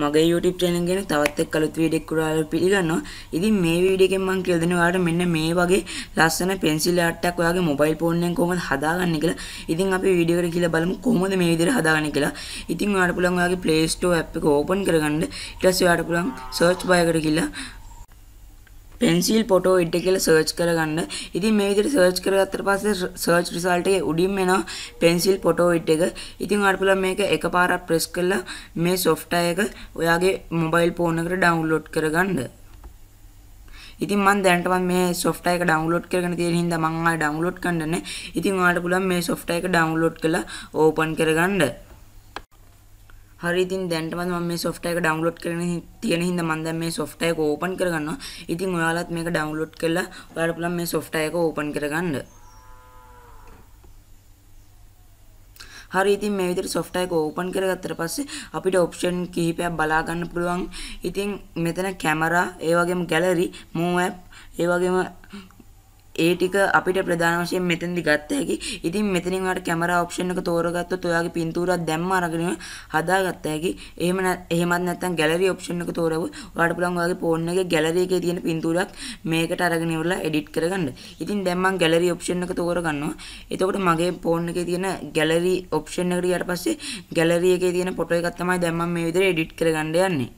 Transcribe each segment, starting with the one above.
මගේ YouTube channel ගැන තවත් එක් අලුත් වීඩියක් උඩාලා පිළිගන්නවා. ඉතින් මේ වීඩියෝ එකෙන් මම කියලා දෙනවා ඔයාලට මෙන්න මේ වගේ ලස්සන pencil art එකක් ඔයාගේ mobile phone එකෙන් කොහොමද හදාගන්නේ කියලා. ඉතින් අපි වීඩියෝ එකට කියලා බලමු කොහොමද මේ විදිහට හදාගන්නේ කියලා. ඉතින් ඔයාලට පුළුවන් ඔයාගේ Play Store app එක open කරගන්න. ඊට පස්සේ ඔයාලට පුළුවන් search bar එකට ගිහලා පෙන්සිල් පොටෝ ඉඩ කියලා සර්ච් කරගන්න. ඉතින් මේ විදිහට සර්ච් කරගත්තට පස්සේ සර්ච් රිසල්ට් එකේ උඩින්ම එනවා පෙන්සිල් පොටෝ ඉඩ එක. ඉතින් ඔයාලට පුළුවන් මේක එකපාරක් ප්‍රෙස් කරලා මේ software එක ඔයාගේ මොබයිල් ෆෝන් එකට ඩවුන්ලෝඩ් කරගන්න. ඉතින් මම දැනට මම මේ software එක download කරගෙන තියෙන හින්දා මම ආයෙ download කරන්න නැහැ. ඉතින් ඔයාලට පුළුවන් මේ software එක download කරලා open කරගන්න. හරි ඉතින් දැන්ටමත් මම මේ software එක download කරගෙන තියෙන හින්දා මම දැන් මේ software එක open කරගන්නවා. ඉතින් ඔයාලත් මේක download කරලා ඔයාලට පුළුවන් මේ software එක open කරගන්න. හරි ඉතින් මේ විදිහට software එක open කරගත්තට පස්සේ අපිට option කිහිපයක් බලා ගන්න පුළුවන්. ඉතින් මෙතන camera, ඒ වගේම gallery, move app, ඒ වගේම ඒ ටික අපිට ප්‍රධාන වශයෙන් මෙතෙන්දි ගත්ත හැකි. ඉතින් මෙතනින් ඔයාලට කැමරා ඔප්ෂන් එක තෝරගත්තොත් ඔයාගේ පින්තූරයක් දැම්ම අරගෙන හදාගත්ත හැකි. එහෙම එහෙමත් නැත්නම් ගැලරි ඔප්ෂන් එක තෝරවුවොත් ඔයාලට පුළුවන් ඔයාගේ ෆෝන් එකේ ගැලරි එකේ තියෙන පින්තූරයක් මේකට අරගෙන ඉවරලා එඩිට් කරගන්න. ඉතින් දැන් මම ගැලරි ඔප්ෂන් එක තෝරගන්නවා. එතකොට මගේ ෆෝන් එකේ තියෙන ගැලරි ඔප්ෂන් එකට ගියාට පස්සේ ගැලරි එකේ තියෙන ෆොටෝ එකක් තමයි දැන් මම මේ විදිහට එඩිට් කරගන්න යන්නේ.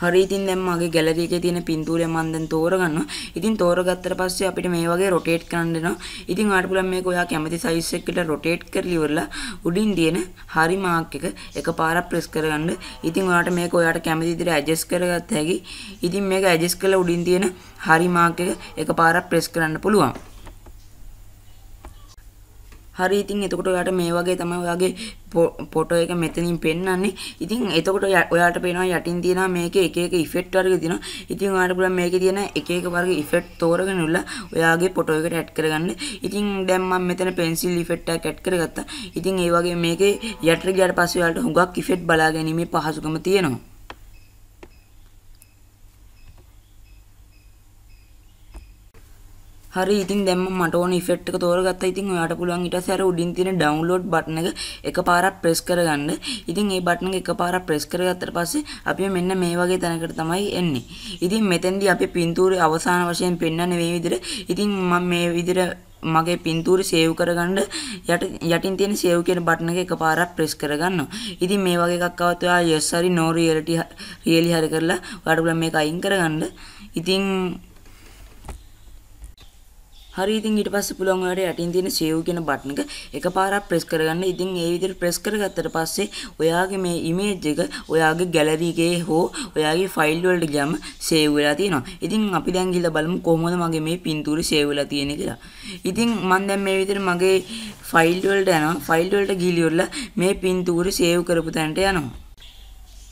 හරි ඉතින් දැන් මගේ ගැලරි එකේ තියෙන පින්තූරය මම දැන් තෝරගන්නවා. ඉතින් තෝරගත්තට පස්සේ අපිට මේ වගේ රොටේට් කරන්න දෙනවා. ඉතින් ඔයාලට පුළුවන් මේක ඔයා කැමති සයිස් එකකට රොටේට් කරලා ඉවරලා උඩින් තියෙන හරි මාක් එක එකපාරක් ප්‍රෙස් කරගන්න. ඉතින් ඔයාලට මේක ඔයාට කැමති විදිහට ඇඩ්ජස්ට් කරගත්ත හැකි. ඉතින් මේක ඇඩ්ජස්ට් කරලා උඩින් තියෙන හරි මාක් එක එකපාරක් ප්‍රෙස් කරන්න පුළුවන්. හරි ඉතින් එතකොට ඔයාට මේ වගේ තමයි ඔයාගේ ෆොටෝ එක මෙතනින් පෙන්වන්නේ. ඉතින් එතකොට ඔයාට පේනවා යටින් තියෙනවා මේකේ එක එක ඉෆෙක්ට් වර්ග තියෙනවා. ඉතින් ඔයාට පුළුවන් මේකේ තියෙන එක එක වර්ග ඉෆෙක්ට් තෝරගෙන උල්ලා ඔයාගේ ෆොටෝ එකට ඇඩ් කරගන්න. ඉතින් දැන් මම මෙතන පෙන්සිල් ඉෆෙක්ට් එකක් ඇඩ් කරගත්තා. ඉතින් ඒ වගේ මේකේ යටට ගියාට පස්සේ ඔයාලට හුඟක් ඉෆෙක්ට් බලා ගැනීමේ පහසුකම තියෙනවා. හරි ඉතින් දැන් මම මට ඕන ඉෆෙක්ට් එක තෝරගත්තා. ඉතින් ඔයාට පුළුවන් ඊට පස්සේ අර උඩින් තියෙන ඩවුන්ලෝඩ් බටන් එක එකපාරක් ප්‍රෙස් කරගන්න. ඉතින් ඒ බටන් එක එකපාරක් ප්‍රෙස් කරගත්තට පස්සේ අපි මෙන්න මේ වගේ තැනකට තමයි එන්නේ. ඉතින් මෙතෙන්දී අපි පින්තූරේ අවසාන වශයෙන් පෙන්වන්නේ මේ විදිහට. ඉතින් මම මේ විදිහට මගේ පින්තූර සේව් කරගන්න යට යටින් තියෙන සේව් කියන බටන් එක එකපාරක් ප්‍රෙස් කරගන්නවා. ඉතින් මේ වගේ එකක් આવත් ඔයා yes හරි no reality really හරි කරලා ඔයාලට පුළුවන් මේක අයින් කරගන්න. ඉතින් හරි ඉතින් ඊට පස්සේ පුළුවන් ඔයාලට යටින් තියෙන save කියන බටන් එක එකපාරක් press කරගන්න. ඉතින් ඒ විදිහට press කරගත්තට පස්සේ ඔයාගේ මේ image එක ඔයාගේ gallery එකේ හෝ ඔයාගේ file වලට ගියම save වෙලා තියෙනවා. ඉතින් අපි දැන් ගිහලා බලමු කොහොමද මගේ මේ පින්තූරේ save වෙලා තියෙන්නේ කියලා. ඉතින් මම දැන් මේ විදිහට මගේ file වලට යනවා. file වලට ගිහිල්ලා මේ පින්තූරේ save කරපු තැනට යනවා.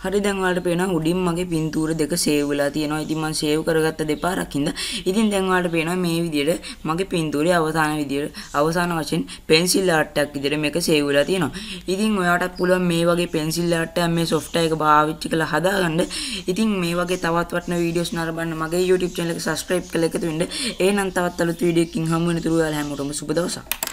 හරි දැන් ඔයාලට පේනවා උඩින් මගේ පින්තූර දෙක සේව් වෙලා තියෙනවා. ඉතින් මම සේව් කරගත්ත දෙපාරක්ින්ද. ඉතින් දැන් ඔයාලට පේනවා මේ විදිහට මගේ පින්තූරේ අවසාන විදිහට අවසාන වශයෙන් පෙන්සිල් ආට් එකක් විදිහට මේක සේව් වෙලා තියෙනවා. ඉතින් ඔයාටත් පුළුවන් මේ වගේ පෙන්සිල් ආට් එකක් මේ software එක භාවිතා කරලා හදාගන්න. ඉතින් මේ වගේ තවත් වටින වීඩියෝස් නරඹන්න මගේ YouTube channel එක subscribe කරලා එකතු වෙන්න. එහෙනම් තවත් අලුත් වීඩියෝ එකකින් හමු වෙනතුරු ඔයාලා හැමෝටම සුබ දවසක්.